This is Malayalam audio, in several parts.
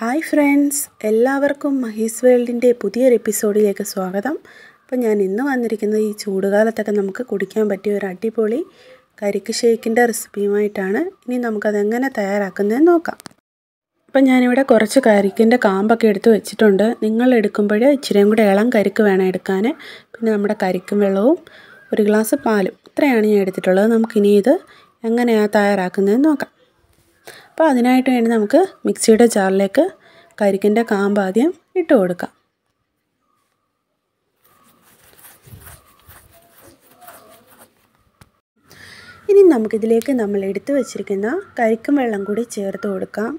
ഹായ് ഫ്രണ്ട്സ് എല്ലാവർക്കും മഹീസ് വേൾഡിൻ്റെ പുതിയൊരു എപ്പിസോഡിലേക്ക് സ്വാഗതം അപ്പോൾ ഞാൻ ഇന്ന് വന്നിരിക്കുന്നത് ഈ ചൂടുകാലത്തൊക്കെ നമുക്ക് കുടിക്കാൻ പറ്റിയ ഒരു അടിപൊളി കരിക്ക് ഷേക്കിൻ്റെ റെസിപ്പിയുമായിട്ടാണ് ഇനി നമുക്കതെങ്ങനെ തയ്യാറാക്കുന്നതെന്ന് നോക്കാം അപ്പം ഞാനിവിടെ കുറച്ച് കരിക്കിൻ്റെ കാമ്പൊക്കെ എടുത്ത് വെച്ചിട്ടുണ്ട് നിങ്ങൾ എടുക്കുമ്പോൾ ഇച്ചിരിയും കൂടെ ഇളം കരിക്ക് വേണം എടുക്കാൻ പിന്നെ നമ്മുടെ കരിക്കും വെള്ളവും ഒരു ഗ്ലാസ് പാലും ഇത്രയാണ് ഞാൻ എടുത്തിട്ടുള്ളത് നമുക്കിനി ഇത് എങ്ങനെയാണ് തയ്യാറാക്കുന്നതെന്ന് നോക്കാം അപ്പോൾ അതിനായിട്ട് വേണ്ടി നമുക്ക് മിക്സിയുടെ ജാറിലേക്ക് കരിക്കിൻ്റെ കാമ്പ് ആദ്യം ഇട്ട് കൊടുക്കാം ഇനി നമുക്കിതിലേക്ക് നമ്മൾ എടുത്തു വച്ചിരിക്കുന്ന കരിക്കും വെള്ളം കൂടി ചേർത്ത് കൊടുക്കാം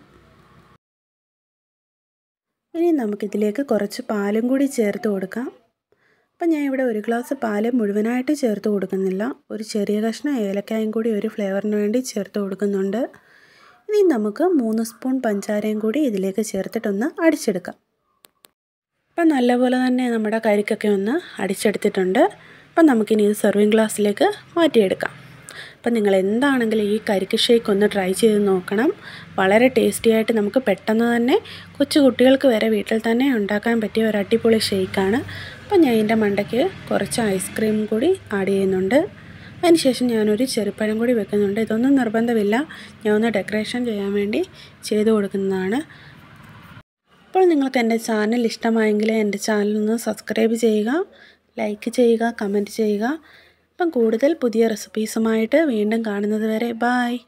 ഇനി നമുക്കിതിലേക്ക് കുറച്ച് പാലും കൂടി ചേർത്ത് കൊടുക്കാം അപ്പം ഞാൻ ഇവിടെ ഒരു ഗ്ലാസ് പാല് മുഴുവനായിട്ട് ചേർത്ത് കൊടുക്കുന്നില്ല ഒരു ചെറിയ കഷ്ണം ഏലക്കായും കൂടി ഒരു ഫ്ലേവറിന് വേണ്ടി ചേർത്ത് കൊടുക്കുന്നുണ്ട് ഇനി നമുക്ക് മൂന്ന് സ്പൂൺ പഞ്ചാരയും കൂടി ഇതിലേക്ക് ചേർത്തിട്ടൊന്ന് അടിച്ചെടുക്കാം അപ്പം നല്ലപോലെ തന്നെ നമ്മുടെ കരിക്കൊക്കെ ഒന്ന് അടിച്ചെടുത്തിട്ടുണ്ട് അപ്പം നമുക്കിനി ഇത് സെർവിങ് ഗ്ലാസ്സിലേക്ക് മാറ്റിയെടുക്കാം അപ്പം നിങ്ങൾ എന്താണെങ്കിലും ഈ കരിക്ക് ഷേക്ക് ഒന്ന് ട്രൈ ചെയ്ത് നോക്കണം വളരെ ടേസ്റ്റി ആയിട്ട് നമുക്ക് പെട്ടെന്ന് തന്നെ കൊച്ചു കുട്ടികൾക്ക് വരെ വീട്ടിൽ തന്നെ ഉണ്ടാക്കാൻ പറ്റിയ ഒരു അടിപൊളി ഷേക്കാണ് അപ്പം ഞാൻ ഇതിൻ്റെ മണ്ടയ്ക്ക് കുറച്ച് ഐസ്ക്രീം കൂടി ആഡ് ചെയ്യുന്നുണ്ട് അതിനുശേഷം ഞാനൊരു ചെറുപ്പഴം കൂടി വെക്കുന്നുണ്ട് ഇതൊന്നും നിർബന്ധമില്ല ഞാൻ ഒന്ന് ഡെക്കറേഷൻ ചെയ്യാൻ വേണ്ടി ചെയ്ത് കൊടുക്കുന്നതാണ് അപ്പോൾ നിങ്ങൾക്ക് എൻ്റെ ചാനൽ ഇഷ്ടമായെങ്കിൽ എൻ്റെ ചാനലൊന്ന് സബ്സ്ക്രൈബ് ചെയ്യുക ലൈക്ക് ചെയ്യുക കമൻറ്റ് ചെയ്യുക അപ്പം കൂടുതൽ പുതിയ റെസിപ്പീസുമായിട്ട് വീണ്ടും കാണുന്നത് വരെ ബായ്